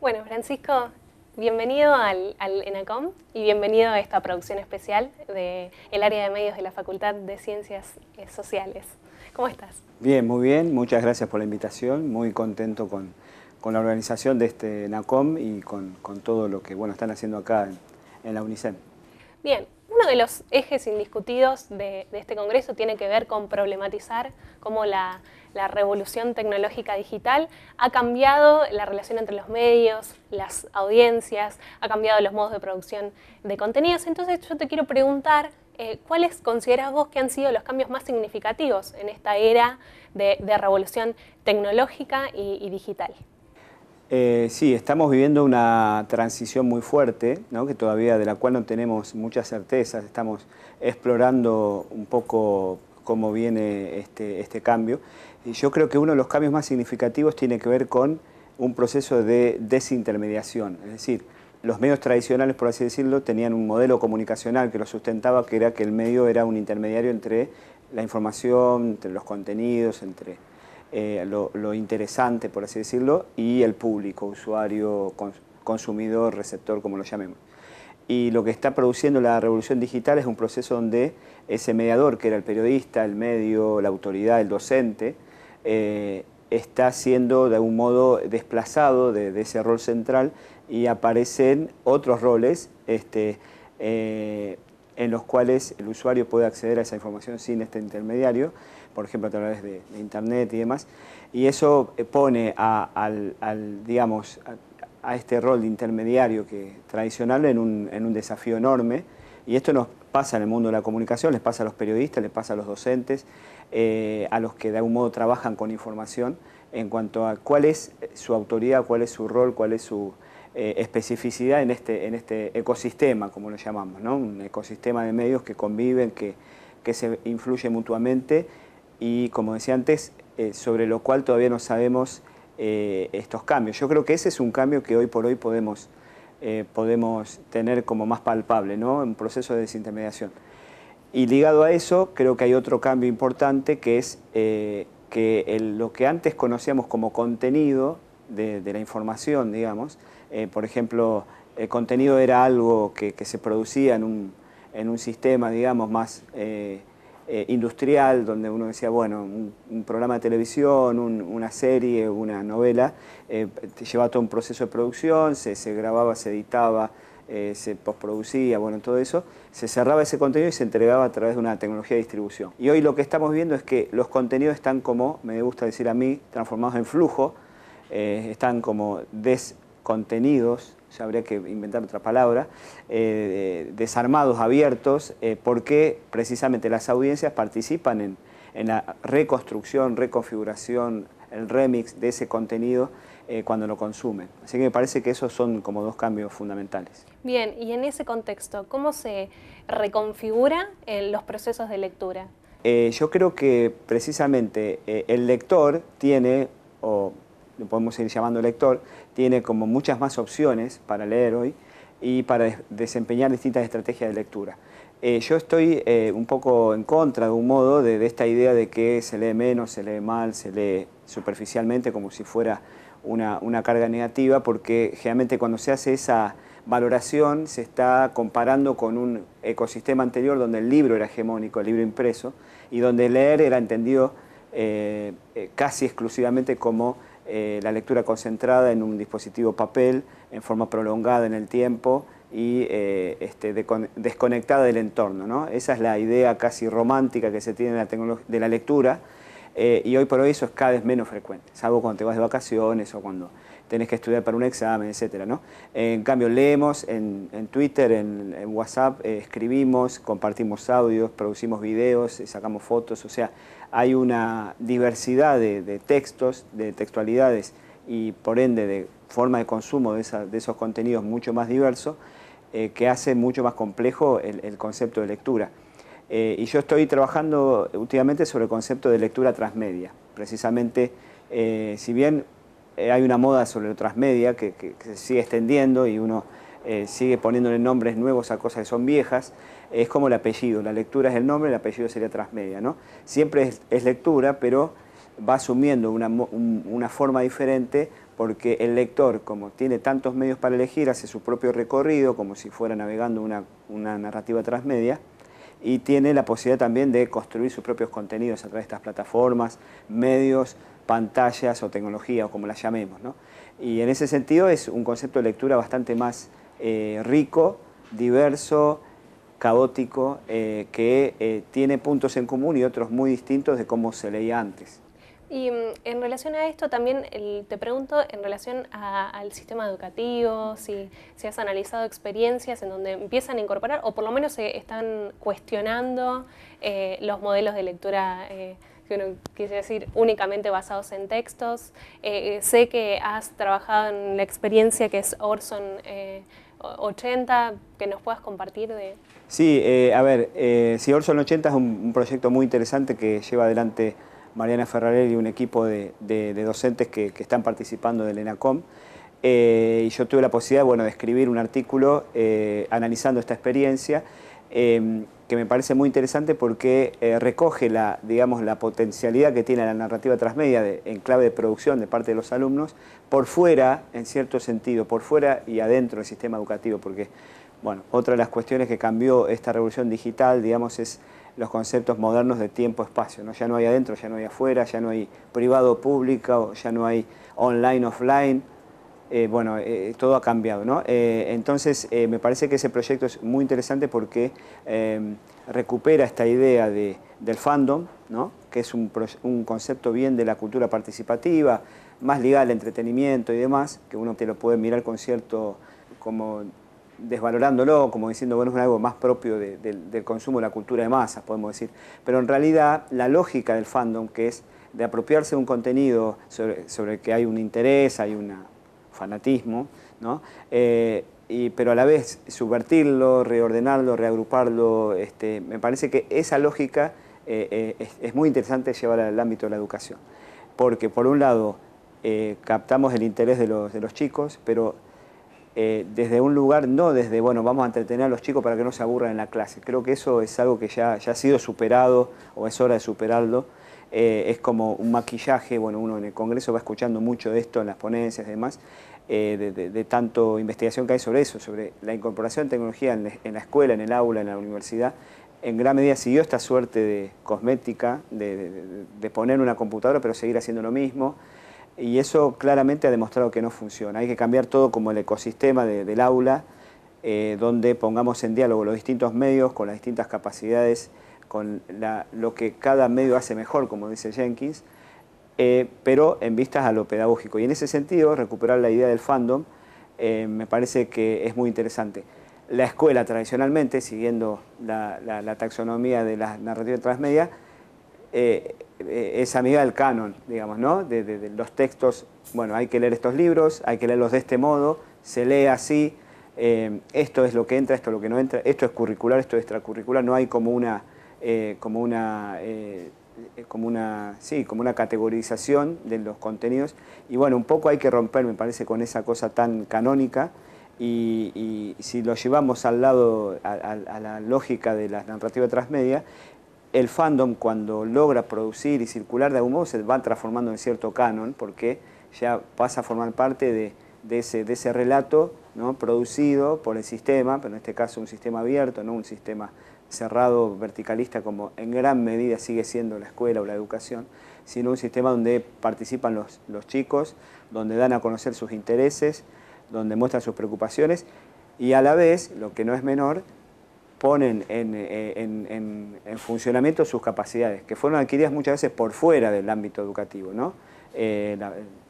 Bueno, Francisco, bienvenido al, ENACOM y bienvenido a esta producción especial del área de medios de la Facultad de Ciencias eh, Sociales. ¿Cómo estás? Bien, muy bien. Muchas gracias por la invitación. Muy contento con con la organización de este NACOM y con, todo lo que bueno, están haciendo acá en, la Unicen. Bien, uno de los ejes indiscutidos de, este Congreso tiene que ver con problematizar cómo la, revolución tecnológica digital ha cambiado la relación entre los medios, las audiencias, ha cambiado los modos de producción de contenidos. Entonces yo te quiero preguntar, eh, ¿cuáles consideras vos que han sido los cambios más significativos en esta era de, revolución tecnológica y digital? Eh, sí, estamos viviendo una transición muy fuerte, que todavía de la cual no tenemos muchas certezas, estamos explorando un poco cómo viene este, este cambio. Y yo creo que uno de los cambios más significativos tiene que ver con un proceso de desintermediación, es decir, los medios tradicionales, por así decirlo, tenían un modelo comunicacional que lo sustentaba, que era que el medio era un intermediario entre la información, entre los contenidos, entre eh, lo, interesante, por así decirlo, y el público, usuario, consumidor, receptor, como lo llamemos. Y lo que está produciendo la revolución digital es un proceso donde ese mediador, que era el periodista, el medio, la autoridad, el docente, eh, está siendo de algún modo desplazado de, ese rol central y aparecen otros roles este, eh, en los cuales el usuario puede acceder a esa información sin este intermediario por ejemplo, a través de, Internet y demás, y eso eh, pone a, al, digamos, a, este rol de intermediario que, tradicional en un, en un desafío enorme, y esto nos pasa en el mundo de la comunicación, les pasa a los periodistas, les pasa a los docentes, eh, a los que de algún modo trabajan con información, en cuanto a cuál es su autoridad, cuál es su rol, cuál es su eh, especificidad en este, en este ecosistema, como lo llamamos, ¿no? un ecosistema de medios que conviven, que, que se influyen mutuamente y, como decía antes, eh, sobre lo cual todavía no sabemos eh, estos cambios. Yo creo que ese es un cambio que hoy por hoy podemos, eh, podemos tener como más palpable, ¿no? Un proceso de desintermediación. Y ligado a eso, creo que hay otro cambio importante que es que lo que antes conocíamos como contenido de, la información, digamos, por ejemplo, el contenido era algo que, se producía en un, en un, sistema, digamos, más eh, industrial, donde uno decía, bueno, un, programa de televisión, una serie, una novela, eh, llevaba todo un proceso de producción, se, grababa, se editaba, eh, se postproducía, bueno, todo eso, se cerraba ese contenido y se entregaba a través de una tecnología de distribución. Y hoy lo que estamos viendo es que los contenidos están como, me gusta decir a mí, transformados en flujo, están como descontenidos, ya habría que inventar otra palabra, eh, desarmados, abiertos, eh, porque precisamente las audiencias participan en, la reconstrucción, reconfiguración, el remix de ese contenido eh, cuando lo consumen. Así que me parece que esos son como dos cambios fundamentales. Bien, y en ese contexto, ¿cómo se reconfigura los procesos de lectura? yo creo que precisamente el lector tiene, o lo podemos ir llamando lector, tiene como muchas más opciones para leer hoy y para desempeñar distintas estrategias de lectura. Eh, yo estoy eh, un poco en contra de un modo de, esta idea de que se lee menos, se lee mal, se lee superficialmente como si fuera una, carga negativa, porque generalmente cuando se hace esa valoración se está comparando con un ecosistema anterior donde el libro era hegemónico, el libro impreso, y donde leer era entendido eh, casi exclusivamente como eh, la lectura concentrada en un dispositivo papel, en forma prolongada en el tiempo y eh, este, desconectada del entorno. ¿no? Esa es la idea casi romántica que se tiene de la, lectura eh, y hoy por hoy eso es cada vez menos frecuente, salvo cuando te vas de vacaciones o cuando tenés que estudiar para un examen, etc. ¿no? En cambio, leemos en, Twitter, en, WhatsApp, eh, escribimos, compartimos audios, producimos videos, eh, sacamos fotos, o sea, hay una diversidad de, textos, de textualidades y por ende de forma de consumo de, esos contenidos mucho más diverso, eh, que hace mucho más complejo el, concepto de lectura. y yo estoy trabajando últimamente sobre el concepto de lectura transmedia. Precisamente, si bien eh, hay una moda sobre el transmedia que, se sigue extendiendo y uno eh, sigue poniéndole nombres nuevos a cosas que son viejas, es como el apellido, la lectura es el nombre, el apellido sería transmedia, ¿no? Siempre es, lectura, pero va asumiendo una, forma diferente porque el lector, como tiene tantos medios para elegir, hace su propio recorrido, como si fuera navegando una, una narrativa transmedia, y tiene la posibilidad también de construir sus propios contenidos a través de estas plataformas, medios, pantallas o tecnología o como las llamemos. ¿no? Y en ese sentido es un concepto de lectura bastante más eh, rico, diverso, caótico, eh, que eh, tiene puntos en común y otros muy distintos de cómo se leía antes. Y mm, en relación a esto también te pregunto en relación al sistema educativo, si, si, has analizado experiencias en donde empiezan a incorporar o por lo menos se están cuestionando los modelos de lectura que uno decir únicamente basados en textos. Eh, eh, sé que has trabajado en la experiencia que es Orson 80, eh, que nos puedas compartir de... Sí, a ver, sí, Orson 80 es un, proyecto muy interesante que lleva adelante Mariana Ferrarelli y un equipo de, docentes que, que, están participando del ENACOM. y yo tuve la posibilidad bueno, de escribir un artículo analizando esta experiencia Em, que me parece muy interesante porque eh, recoge la, potencialidad que tiene la narrativa transmedia en clave de producción de parte de los alumnos, por fuera, en cierto sentido, por fuera y adentro del sistema educativo, porque bueno, otra de las cuestiones que cambió esta revolución digital, digamos, es los conceptos modernos de tiempo-espacio. Ya no hay adentro, ya no hay afuera, ya no hay privado-público, ya no hay online-offline. Eh, bueno, eh, todo ha cambiado. ¿no? Eh, entonces, me parece que ese proyecto es muy interesante porque recupera esta idea de, del fandom, ¿no? que es un, concepto bien de la cultura participativa, más ligada al entretenimiento y demás, que uno te lo puede mirar con cierto, como desvalorándolo, como diciendo, bueno, es algo más propio del consumo de la cultura de masas, podemos decir. Pero en realidad la lógica del fandom, que es de apropiarse de un contenido sobre, sobre el que hay un interés, hay una, fanatismo, ¿no? Eh, y, pero a la vez subvertirlo, reordenarlo, reagruparlo, este, me parece que esa lógica eh, eh, es, muy interesante llevar al ámbito de la educación. Porque por un lado captamos el interés de los, chicos, pero desde un lugar, no desde, bueno, vamos a entretener a los chicos para que no se aburran en la clase. Creo que eso es algo que ya ha sido superado o es hora de superarlo. Eh, es como un maquillaje, bueno, uno en el Congreso va escuchando mucho de esto en las ponencias y demás, eh, de, tanto investigación que hay sobre eso, sobre la incorporación de tecnología en, la escuela, en el aula, en la universidad, en gran medida siguió esta suerte de cosmética, de, poner una computadora pero seguir haciendo lo mismo, y eso claramente ha demostrado que no funciona. Hay que cambiar todo como el ecosistema del aula, eh, donde pongamos en diálogo los distintos medios con las distintas capacidades con la, lo que cada medio hace mejor, como dice Jenkins, eh, pero en vistas a lo pedagógico. Y en ese sentido, recuperar la idea del fandom eh, me parece que es muy interesante. La escuela tradicionalmente, siguiendo la, taxonomía de la narrativa transmedia, eh, es amiga del canon, digamos, ¿no? los textos, bueno, hay que leer estos libros, hay que leerlos de este modo, se lee así, esto es lo que entra, esto es lo que no entra, esto es curricular, esto es extracurricular, no hay como una, eh, como una... Eh, eh, como como una categorización de los contenidos. Y bueno, un poco hay que romper, me parece, con esa cosa tan canónica. Y, si lo llevamos al lado, a, la lógica de la narrativa transmedia, el fandom cuando logra producir y circular de algún modo se va transformando en cierto canon, porque ya pasa a formar parte de, ese, relato producido por el sistema, pero en este caso un sistema abierto, no un sistema cerrado, verticalista, como en gran medida sigue siendo la escuela o la educación, sino un sistema donde participan los, chicos, donde dan a conocer sus intereses, donde muestran sus preocupaciones y a la vez, lo que no es menor, ponen en, eh, funcionamiento sus capacidades, que fueron adquiridas muchas veces por fuera del ámbito educativo, eh,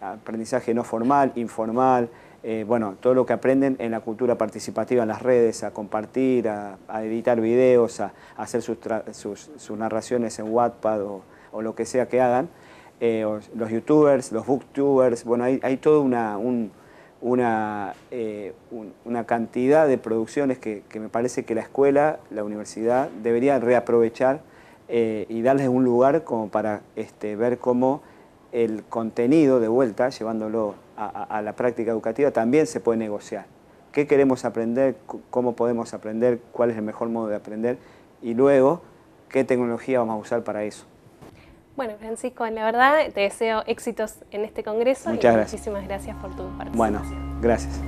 aprendizaje no formal, informal, eh, bueno, todo lo que aprenden en la cultura participativa en las redes, a compartir, a, editar videos, a, hacer sus, narraciones en Wattpad o, lo que sea que hagan, eh, los youtubers, los booktubers, bueno, hay, toda eh, una, cantidad de producciones que, me parece que la escuela, la universidad, debería reaprovechar y darles un lugar como para este, ver cómo el contenido de vuelta, llevándolo a, la práctica educativa, también se puede negociar. ¿Qué queremos aprender? ¿Cómo podemos aprender? ¿Cuál es el mejor modo de aprender? Y luego, ¿qué tecnología vamos a usar para eso? Bueno, Francisco, la verdad te deseo éxitos en este congreso Muchas y muchísimas gracias por tu participación. Bueno, gracias.